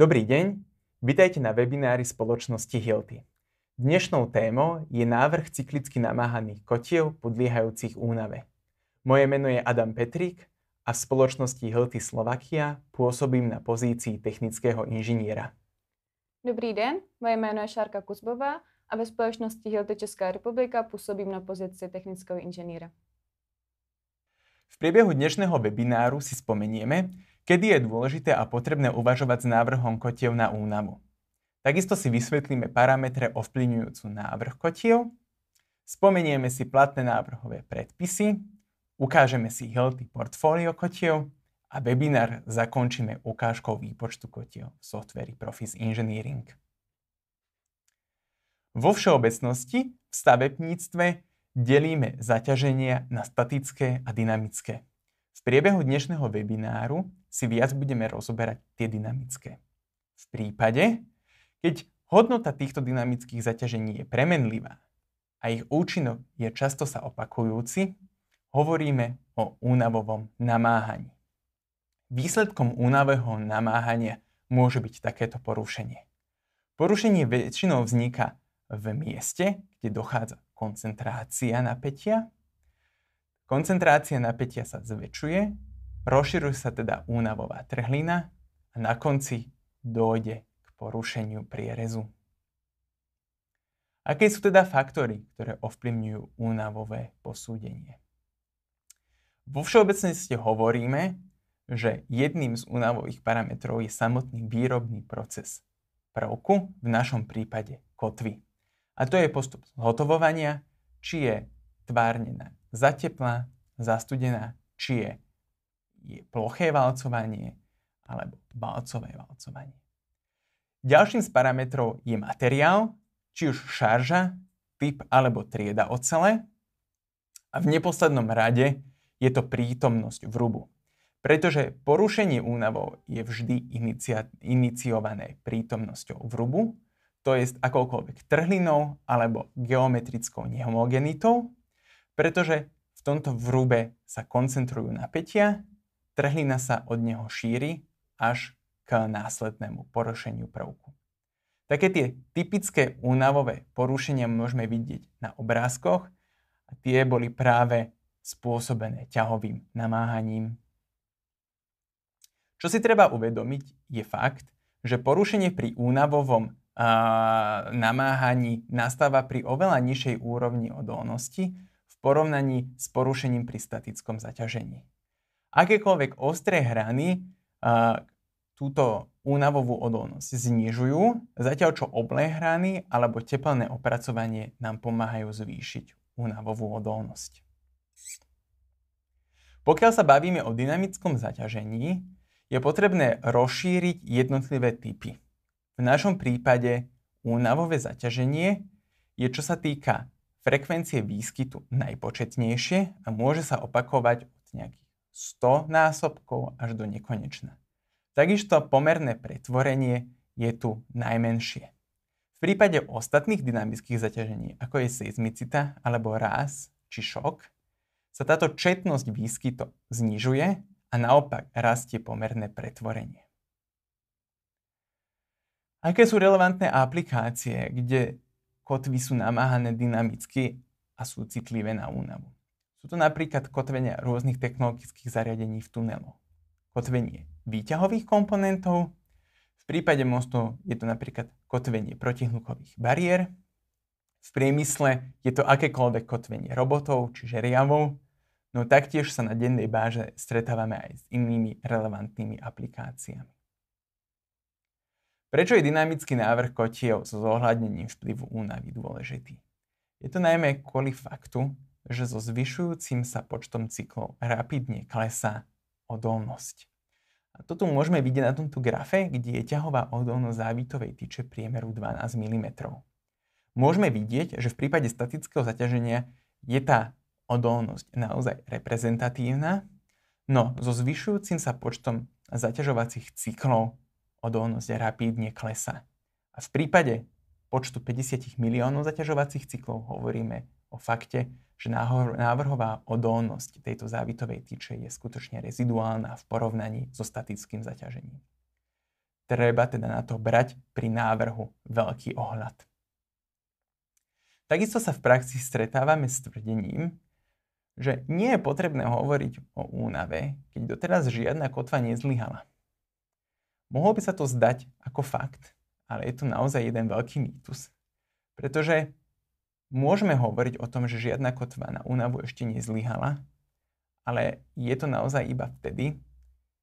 Dobrý deň, vitajte na webinári spoločnosti Hilti. Dnešnou témou je návrh cyklicky namáhaných kotiev podliehajúcich únave. Moje meno je Adam Petrik a v spoločnosti Hilti Slovakia pôsobím na pozícii technického inžiniera. Dobrý deň, moje meno je Šárka Kuzbová a ve spoločnosti Hilti Česká republika pôsobím na pozícii technického inžiniera. V priebehu dnešného webináru si spomenieme, Kedy je dôležité a potrebné uvažovať s návrhom kotiev na únavu? Takisto si vysvetlíme parametre ovplyvňujúcu návrh kotiev, spomenieme si platné návrhové predpisy, ukážeme si healthy portfólio kotiev a webinár zakončíme ukážkou výpočtu kotiev v softveri Profis Engineering. Vo všeobecnosti v stavebníctve delíme zaťaženia na statické a dynamické. V priebehu dnešného webináru si viac budeme rozoberať tie dynamické. V prípade, keď hodnota týchto dynamických zaťažení je premenlivá a ich účinok je často sa opakujúci, hovoríme o únavovom namáhaní. Výsledkom únavého namáhania môže byť takéto porušenie. Porušenie väčšinou vzniká v mieste, kde dochádza koncentrácia napätia Koncentrácia napätia sa zväčšuje, rozširuje sa teda únavová trhlina a na konci dojde k porušeniu prierezu. Aké sú teda faktory, ktoré ovplyvňujú únavové posúdenie? Vo všeobecnosti hovoríme, že jedným z únavových parametrov je samotný výrobný proces prvku, v našom prípade kotvy. A to je postup zhotovovania, či je tvárnená za teplá, za studená, či je, je ploché valcovanie alebo valcové valcovanie. Ďalším z parametrov je materiál, či už šarža, typ alebo trieda ocele. A v neposlednom rade je to prítomnosť v rubu. Pretože porušenie únavou je vždy inicia- iniciované prítomnosťou vrubu, to je akoukoľvek trhlinou alebo geometrickou nehomogenitou, pretože v tomto vrúbe sa koncentrujú napätia, trhlina sa od neho šíri až k následnému porušeniu prvku. Také tie typické únavové porušenia môžeme vidieť na obrázkoch a tie boli práve spôsobené ťahovým namáhaním. Čo si treba uvedomiť je fakt, že porušenie pri únavovom a, namáhaní nastáva pri oveľa nižšej úrovni odolnosti, porovnaní s porušením pri statickom zaťažení. Akékoľvek ostré hrany a, túto únavovú odolnosť znižujú, zatiaľ čo oblé hrany alebo teplné opracovanie nám pomáhajú zvýšiť únavovú odolnosť. Pokiaľ sa bavíme o dynamickom zaťažení, je potrebné rozšíriť jednotlivé typy. V našom prípade únavové zaťaženie je čo sa týka frekvencie výskytu najpočetnejšie a môže sa opakovať od nejakých 100 násobkov až do nekonečna. Takisto pomerné pretvorenie je tu najmenšie. V prípade ostatných dynamických zaťažení, ako je seizmicita alebo ráz či šok, sa táto četnosť výskytu znižuje a naopak rastie pomerné pretvorenie. Aké sú relevantné aplikácie, kde kotvy sú namáhané dynamicky a sú citlivé na únavu. Sú to napríklad kotvenia rôznych technologických zariadení v tuneloch, kotvenie výťahových komponentov, v prípade mostov je to napríklad kotvenie protihlukových bariér, v priemysle je to akékoľvek kotvenie robotov, čiže riavov, no taktiež sa na dennej báže stretávame aj s inými relevantnými aplikáciami. Prečo je dynamický návrh kotiev so zohľadnením vplyvu únavy dôležitý? Je to najmä kvôli faktu, že so zvyšujúcim sa počtom cyklov rapidne klesá odolnosť. A toto môžeme vidieť na tomto grafe, kde je ťahová odolnosť závitovej tyče priemeru 12 mm. Môžeme vidieť, že v prípade statického zaťaženia je tá odolnosť naozaj reprezentatívna, no so zvyšujúcim sa počtom zaťažovacích cyklov odolnosť rapídne klesá. A v prípade počtu 50 miliónov zaťažovacích cyklov hovoríme o fakte, že návrhová odolnosť tejto závitovej tyče je skutočne reziduálna v porovnaní so statickým zaťažením. Treba teda na to brať pri návrhu veľký ohľad. Takisto sa v praxi stretávame s tvrdením, že nie je potrebné hovoriť o únave, keď doteraz žiadna kotva nezlyhala. Mohlo by sa to zdať ako fakt, ale je to naozaj jeden veľký mýtus. Pretože môžeme hovoriť o tom, že žiadna kotva na únavu ešte nezlyhala, ale je to naozaj iba vtedy,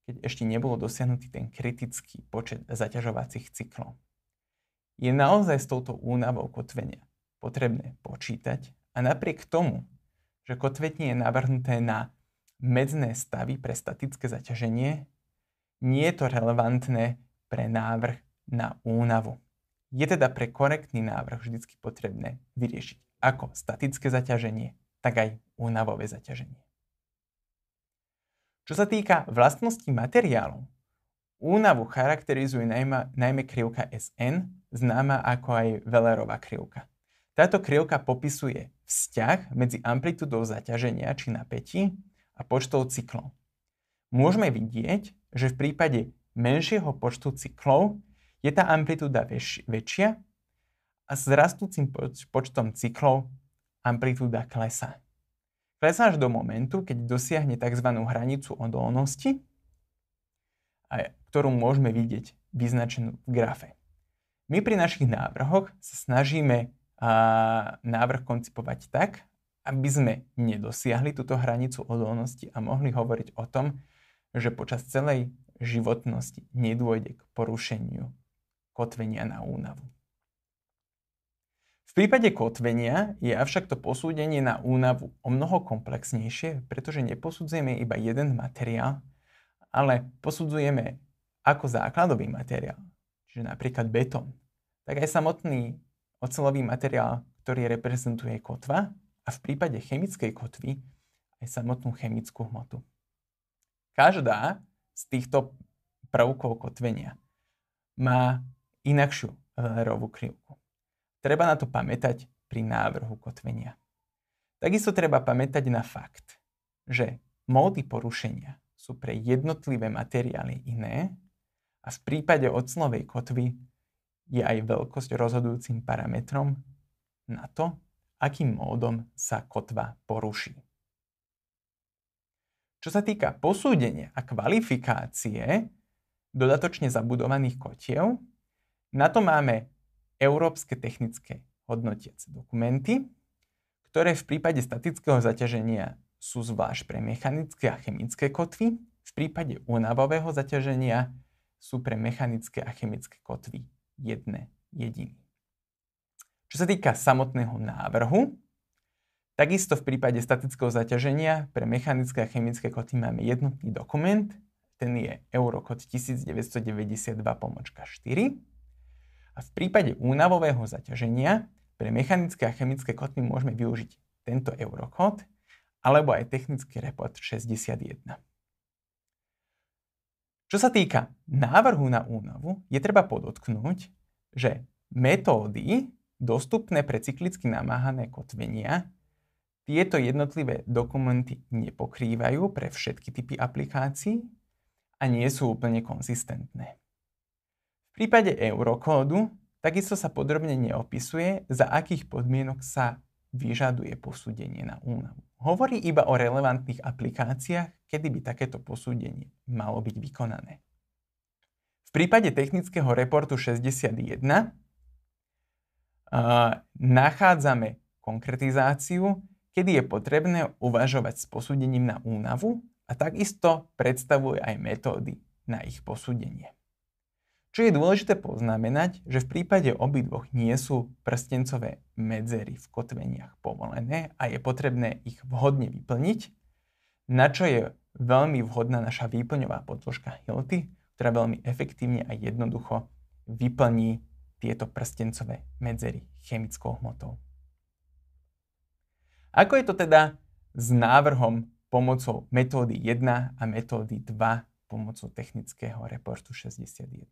keď ešte nebolo dosiahnutý ten kritický počet zaťažovacích cyklov. Je naozaj s touto únavou kotvenia potrebné počítať a napriek tomu, že kotvenie je navrhnuté na medzné stavy pre statické zaťaženie, nie je to relevantné pre návrh na únavu. Je teda pre korektný návrh vždy potrebné vyriešiť ako statické zaťaženie, tak aj únavové zaťaženie. Čo sa týka vlastností materiálu, únavu charakterizuje najmä, najmä krivka SN, známa ako aj velerová krivka. Táto krivka popisuje vzťah medzi amplitúdou zaťaženia či napätí a počtou cyklov môžeme vidieť, že v prípade menšieho počtu cyklov je tá amplitúda väč- väčšia a s rastúcim poč- počtom cyklov amplitúda klesá. Klesá až do momentu, keď dosiahne tzv. hranicu odolnosti, ktorú môžeme vidieť vyznačenú v grafe. My pri našich návrhoch sa snažíme a, návrh koncipovať tak, aby sme nedosiahli túto hranicu odolnosti a mohli hovoriť o tom, že počas celej životnosti nedôjde k porušeniu kotvenia na únavu. V prípade kotvenia je avšak to posúdenie na únavu o mnoho komplexnejšie, pretože neposudzujeme iba jeden materiál, ale posudzujeme ako základový materiál, čiže napríklad betón, tak aj samotný ocelový materiál, ktorý reprezentuje kotva a v prípade chemickej kotvy aj samotnú chemickú hmotu. Každá z týchto prvkov kotvenia má inakšiu Wehlerovú krivku. Treba na to pamätať pri návrhu kotvenia. Takisto treba pamätať na fakt, že módy porušenia sú pre jednotlivé materiály iné a v prípade ocnovej kotvy je aj veľkosť rozhodujúcim parametrom na to, akým módom sa kotva poruší. Čo sa týka posúdenia a kvalifikácie dodatočne zabudovaných kotiev, na to máme európske technické hodnotiace dokumenty, ktoré v prípade statického zaťaženia sú zvlášť pre mechanické a chemické kotvy, v prípade únavového zaťaženia sú pre mechanické a chemické kotvy jedné jediné. Čo sa týka samotného návrhu, Takisto v prípade statického zaťaženia pre mechanické a chemické koty máme jednotný dokument, ten je Eurokod 1992 pomočka 4. A v prípade únavového zaťaženia pre mechanické a chemické koty môžeme využiť tento Eurokod alebo aj technický report 61. Čo sa týka návrhu na únavu, je treba podotknúť, že metódy dostupné pre cyklicky namáhané kotvenia tieto jednotlivé dokumenty nepokrývajú pre všetky typy aplikácií a nie sú úplne konzistentné. V prípade eurokódu takisto sa podrobne neopisuje, za akých podmienok sa vyžaduje posúdenie na únavu. Hovorí iba o relevantných aplikáciách, kedy by takéto posúdenie malo byť vykonané. V prípade technického reportu 61 uh, nachádzame konkretizáciu kedy je potrebné uvažovať s posúdením na únavu a takisto predstavuje aj metódy na ich posúdenie. Čo je dôležité poznamenať, že v prípade obidvoch nie sú prstencové medzery v kotveniach povolené a je potrebné ich vhodne vyplniť, na čo je veľmi vhodná naša výplňová podložka Hilty, ktorá veľmi efektívne a jednoducho vyplní tieto prstencové medzery chemickou hmotou. Ako je to teda s návrhom pomocou metódy 1 a metódy 2 pomocou technického reportu 61?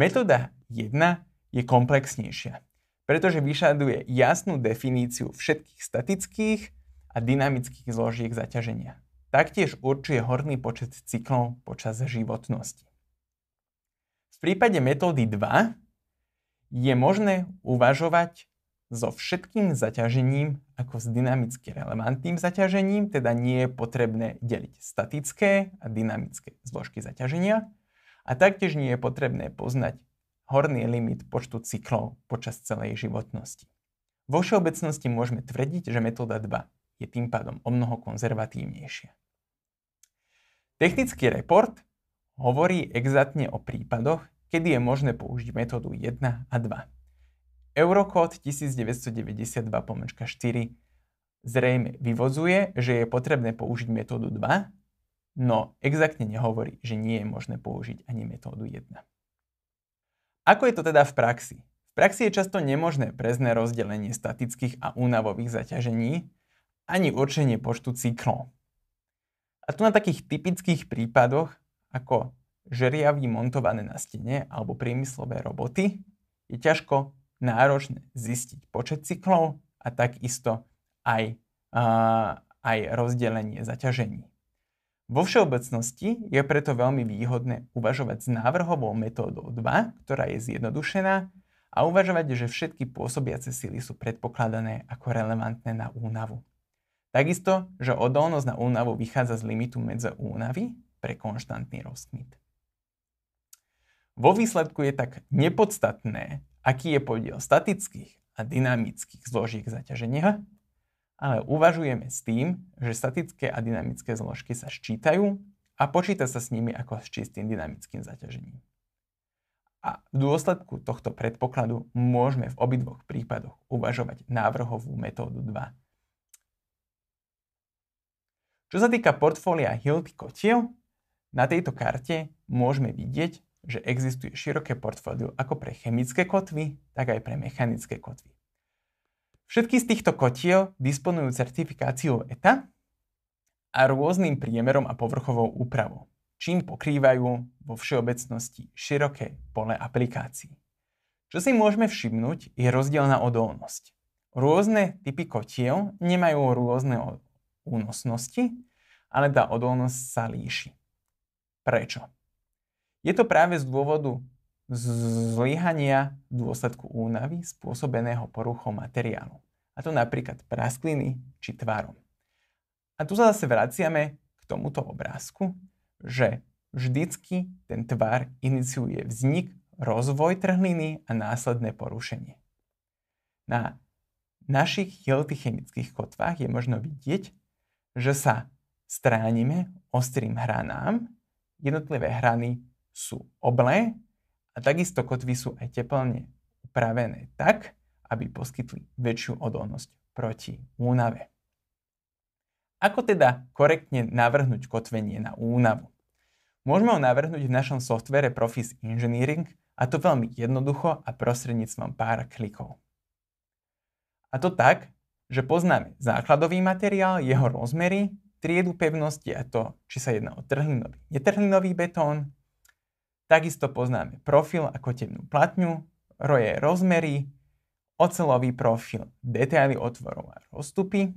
Metóda 1 je komplexnejšia, pretože vyšaduje jasnú definíciu všetkých statických a dynamických zložiek zaťaženia. Taktiež určuje horný počet cyklov počas životnosti. V prípade metódy 2 je možné uvažovať so všetkým zaťažením ako s dynamicky relevantným zaťažením, teda nie je potrebné deliť statické a dynamické zložky zaťaženia a taktiež nie je potrebné poznať horný limit počtu cyklov počas celej životnosti. Vo všeobecnosti môžeme tvrdiť, že metóda 2 je tým pádom o mnoho konzervatívnejšia. Technický report hovorí exaktne o prípadoch, kedy je možné použiť metódu 1 a 2. Eurokód 1992 pomlčka 4 zrejme vyvozuje, že je potrebné použiť metódu 2, no exaktne nehovorí, že nie je možné použiť ani metódu 1. Ako je to teda v praxi? V praxi je často nemožné prezné rozdelenie statických a únavových zaťažení ani určenie počtu cyklov. A tu na takých typických prípadoch, ako žeriavy montované na stene alebo priemyslové roboty, je ťažko náročné zistiť počet cyklov a takisto aj, aj rozdelenie zaťažení. Vo všeobecnosti je preto veľmi výhodné uvažovať s návrhovou metódou 2, ktorá je zjednodušená, a uvažovať, že všetky pôsobiace sily sú predpokladané ako relevantné na únavu. Takisto, že odolnosť na únavu vychádza z limitu medze únavy pre konštantný rozkmit. Vo výsledku je tak nepodstatné, aký je podiel statických a dynamických zložiek zaťaženia, ale uvažujeme s tým, že statické a dynamické zložky sa ščítajú a počíta sa s nimi ako s čistým dynamickým zaťažením. A v dôsledku tohto predpokladu môžeme v obidvoch prípadoch uvažovať návrhovú metódu 2. Čo sa týka portfólia Hilti Kotiel, na tejto karte môžeme vidieť, že existuje široké portfólio ako pre chemické kotvy, tak aj pre mechanické kotvy. Všetky z týchto kotiel disponujú certifikáciou ETA a rôznym priemerom a povrchovou úpravou, čím pokrývajú vo všeobecnosti široké pole aplikácií. Čo si môžeme všimnúť, je rozdielna odolnosť. Rôzne typy kotiel nemajú rôzne únosnosti, ale tá odolnosť sa líši. Prečo? Je to práve z dôvodu zlyhania dôsledku únavy spôsobeného poruchou materiálu. A to napríklad praskliny či tvarom. A tu sa zase vraciame k tomuto obrázku, že vždycky ten tvar iniciuje vznik, rozvoj trhliny a následné porušenie. Na našich chemických kotvách je možno vidieť, že sa stránime ostrým hranám, jednotlivé hrany sú oblé a takisto kotvy sú aj teplne upravené tak, aby poskytli väčšiu odolnosť proti únave. Ako teda korektne navrhnúť kotvenie na únavu? Môžeme ho navrhnúť v našom softvere Profis Engineering a to veľmi jednoducho a prostredníctvom pár klikov. A to tak, že poznáme základový materiál, jeho rozmery, triedu pevnosti a to, či sa jedná o trhlinový, netrhlinový betón, Takisto poznáme profil ako temnú platňu, roje rozmery, ocelový profil, detaily otvorov a rozstupy.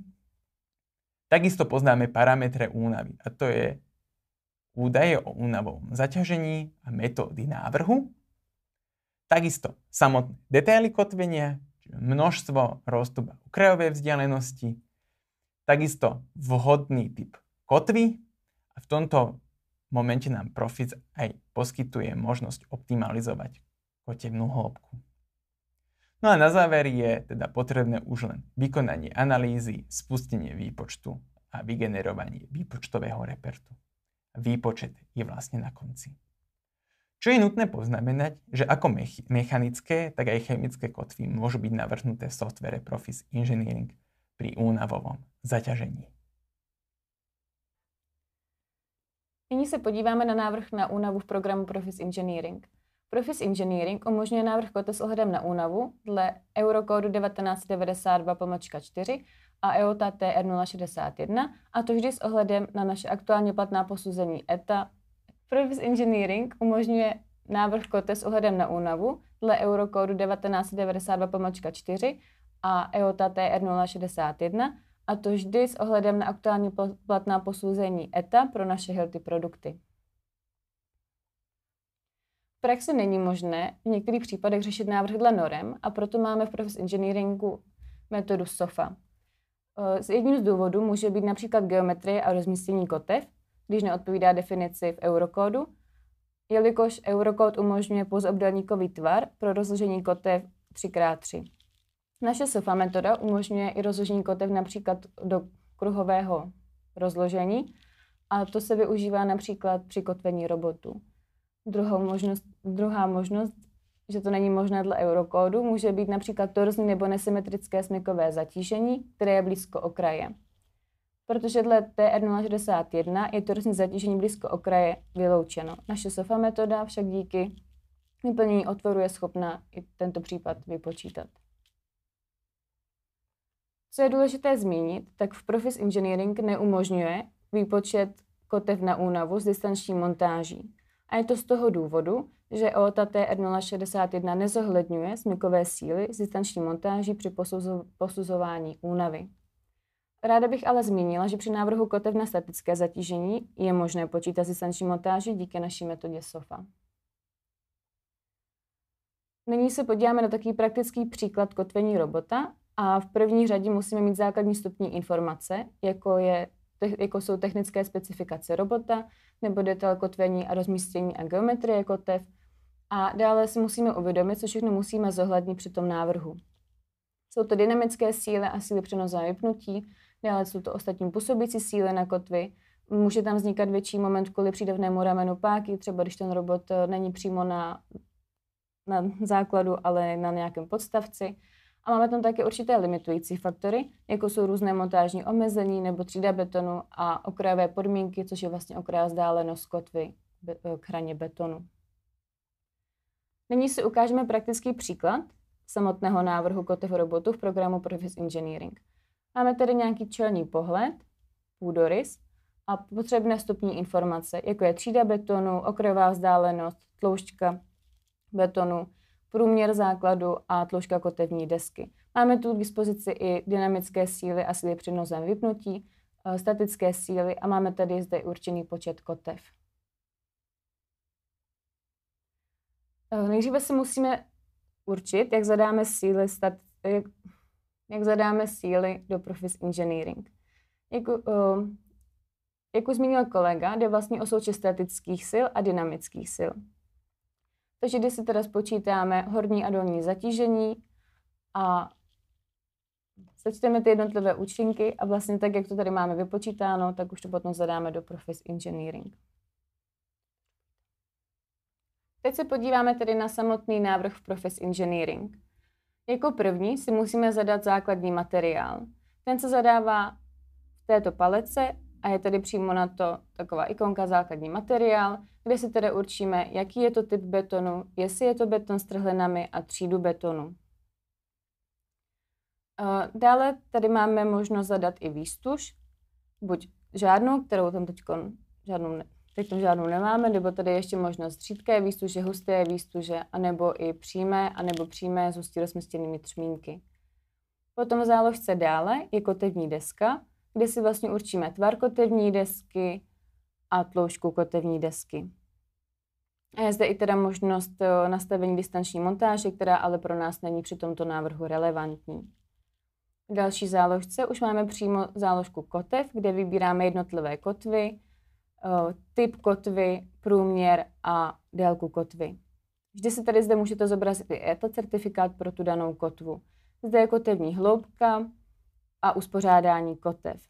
Takisto poznáme parametre únavy a to je údaje o únavovom zaťažení a metódy návrhu. Takisto samotné detaily kotvenia, množstvo, rozstup a okrajové vzdialenosti. Takisto vhodný typ kotvy. A v tomto momente nám Profits aj poskytuje možnosť optimalizovať kotevnú hĺbku. No a na záver je teda potrebné už len vykonanie analýzy, spustenie výpočtu a vygenerovanie výpočtového repertu. Výpočet je vlastne na konci. Čo je nutné poznamenať, že ako mechanické, tak aj chemické kotvy môžu byť navrhnuté v softvere Profis Engineering pri únavovom zaťažení. Nyní se podíváme na návrh na únavu v programu Profis Engineering. Profis Engineering umožňuje návrh kote s ohledem na únavu dle Eurokódu 1992-4 a EOTA TR061 a to vždy s ohledem na naše aktuálně platná posuzení ETA. Profis Engineering umožňuje návrh kote s ohledem na únavu dle Eurokódu 1992-4 a EOTA TR061 a to vždy s ohledem na aktuálně platná posouzení ETA pro naše healthy produkty. V praxi není možné v některých případech řešit návrh dle norem a proto máme v profes Engineeringu metodu SOFA. Z eh, jedním z důvodů může být například geometrie a rozmístění kotev, když neodpovídá definici v eurokódu, jelikož eurokód umožňuje pozobdelníkový tvar pro rozložení kotev 3x3. Naše SOFA metoda umožňuje i rozložení kotev například do kruhového rozložení a to se využívá například při kotvení robotu. Druhou možnost, druhá možnost, že to není možné dle eurokódu, může být například torzní nebo nesymetrické smykové zatížení, které je blízko okraje. Protože dle TR061 je torzní zatížení blízko okraje vyloučeno. Naše SOFA metoda však díky vyplnění otvoru je schopná i tento případ vypočítat. Co je důležité zmínit, tak v Profis Engineering neumožňuje výpočet kotev na únavu s distanční montáží. A je to z toho důvodu, že OTA TR061 nezohledňuje smykové síly s distanční montáží při posuzo- posuzování únavy. Ráda bych ale zmínila, že při návrhu kotev na statické zatížení je možné počítat s distanční montáží díky naší metodě SOFA. Nyní se podíváme na takový praktický příklad kotvení robota a v první řadě musíme mít základní stupní informace, jako, je, jako jsou technické specifikace robota, nebo detail kotvení a rozmístění a geometrie kotev. A dále si musíme uvědomit, co všechno musíme zohlednit při tom návrhu. Jsou to dynamické síly a síly přenosu a vypnutí, dále jsou to ostatní působící síly na kotvy, může tam vznikat větší moment kvůli přídavnému ramenu páky, třeba když ten robot eh, není přímo na, na základu, ale na nějakém podstavci a máme tam také určité limitující faktory, jako jsou různé montážní omezení nebo třída betonu a okrajové podmínky, což je vlastně okrajová vzdálenost kotvy e, k hraně betonu. Nyní si ukážeme praktický příklad samotného návrhu kotev robotu v programu Profis Engineering. Máme tedy nějaký čelní pohled, půdorys a potřebné vstupní informace, jako je třída betonu, okrajová vzdálenost, tloušťka betonu, průměr základu a tložka kotevní desky. Máme tu k dispozici i dynamické síly a síly při nozem vypnutí, eh, statické síly a máme tady zde určený počet kotev. Eh, nejdříve si musíme určit, jak zadáme síly, stat, jak, jak zadáme síly do Profis Engineering. Jak, uh, jak už zmínil kolega, jde vlastně o součet statických sil a dynamických sil. Takže když si teda spočítáme horní a dolní zatížení a sečteme ty jednotlivé účinky a vlastně tak, jak to tady máme vypočítáno, tak už to potom zadáme do Profis Engineering. Teď se podíváme tedy na samotný návrh v Profis Engineering. Jako první si musíme zadat základní materiál. Ten se zadává v této palece a je tady přímo na to taková ikonka základní materiál, kde si tedy určíme, jaký je to typ betonu, jestli je to beton s trhlinami a třídu betonu. Eh, dále tady máme možnost zadat i výstuž, buď žádnou, kterou tam teď žádnou, teď tam žádnou nemáme, nebo tady ještě možnost řídké výstuže, husté výstuže, anebo i přímé, anebo přímé s hustí rozmístěnými třmínky. Potom v záložce dále je kotevní deska, kde si vlastně určíme tvar kotevní desky a tloušku kotevní desky. A je zde i teda možnost eh, nastavení distanční montáže, která ale pro nás není při tomto návrhu relevantní. V další záložce už máme přímo záložku kotev, kde vybíráme jednotlivé kotvy, eh, typ kotvy, průměr a délku kotvy. Vždy se tady zde můžete zobrazit i ETA certifikát pro tu danou kotvu. Zde je kotevní hloubka, a uspořádání kotev.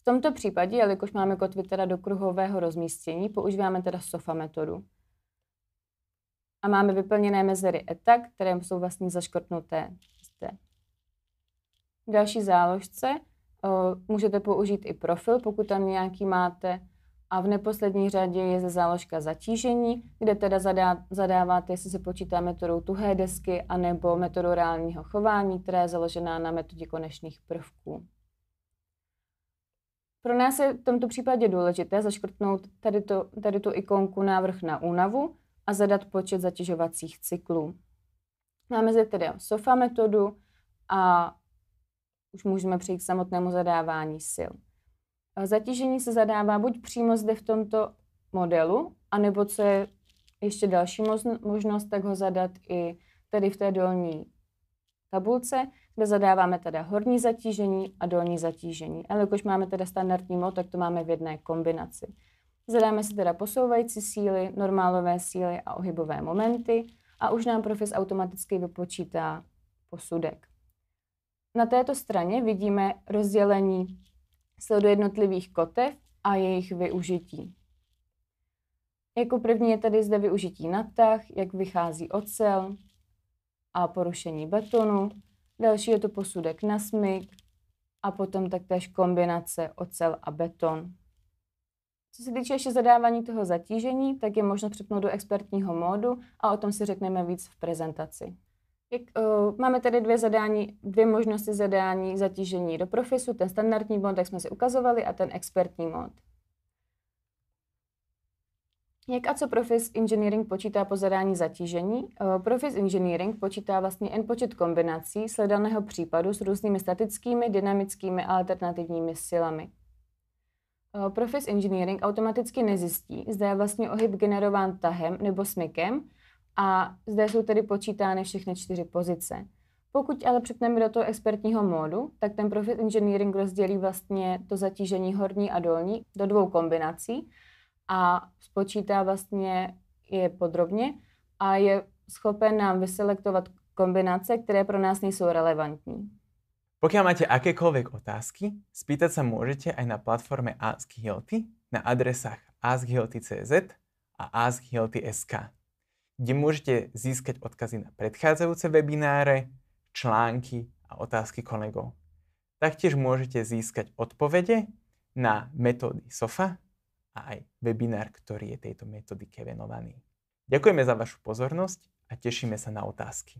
V tomto případě, jelikož máme kotvy teda do kruhového rozmístění, používáme teda SOFA metodu. A máme vyplněné mezery ETA, které jsou vlastně zaškrtnuté zde. V další záložce o, můžete použít i profil, pokud tam nějaký máte, a v neposlední řadě je ze záložka zatížení, kde teda zadá, zadáváte, jestli se počítá metodou tuhé desky anebo metodou reálního chování, která je založená na metodě konečných prvků. Pro nás je v tomto případě důležité zaškrtnout tady, to, tady tu ikonku návrh na únavu a zadat počet zatěžovacích cyklů. Máme zde tedy SOFA metodu a už můžeme přejít k samotnému zadávání sil. Zatížení se zadává buď přímo zde v tomto modelu, anebo co je ještě další možnost, tak ho zadat i tady v té dolní tabulce, kde zadáváme teda horní zatížení a dolní zatížení. Ale jakož máme teda standardní mod, tak to máme v jedné kombinaci. Zadáme si teda posouvající síly, normálové síly a ohybové momenty a už nám profes automaticky vypočítá posudek. Na této straně vidíme rozdělení do jednotlivých kotev a jejich využití. Jako první je tady zde využití natah, jak vychází ocel a porušení betonu. Další je to posudek na smyk a potom taktéž kombinace ocel a beton. Co se týče ještě zadávání toho zatížení, tak je možno přepnout do expertního módu a o tom si řekneme víc v prezentaci. Jak, uh, máme tady dvě zadání, dvě možnosti zadání zatížení do profisu, ten standardní mod, jak jsme si ukazovali, a ten expertní mod. Jak a co Profis Engineering počítá po zadání zatížení? Eh, Profis Engineering počítá vlastně n počet kombinací sledaného případu s různými statickými, dynamickými a alternativními silami. Eh, Profis Engineering automaticky nezjistí, zda je vlastně ohyb generován tahem nebo smykem, a zde jsou tedy počítány všechny čtyři pozice. Pokud ale přepneme do toho expertního módu, tak ten Profit Engineering rozdělí vlastně to zatížení horní a dolní do dvou kombinací a spočítá vlastně je podrobně a je schopen nám vyselektovat kombinace, které pro nás nejsou relevantní. Pokiaľ máte akékoľvek otázky, spýtať sa môžete aj na platforme Ask Hilti na adresách askhilti.cz a askhilti.sk kde môžete získať odkazy na predchádzajúce webináre, články a otázky kolegov. Taktiež môžete získať odpovede na metódy SOFA a aj webinár, ktorý je tejto metodike venovaný. Ďakujeme za vašu pozornosť a tešíme sa na otázky.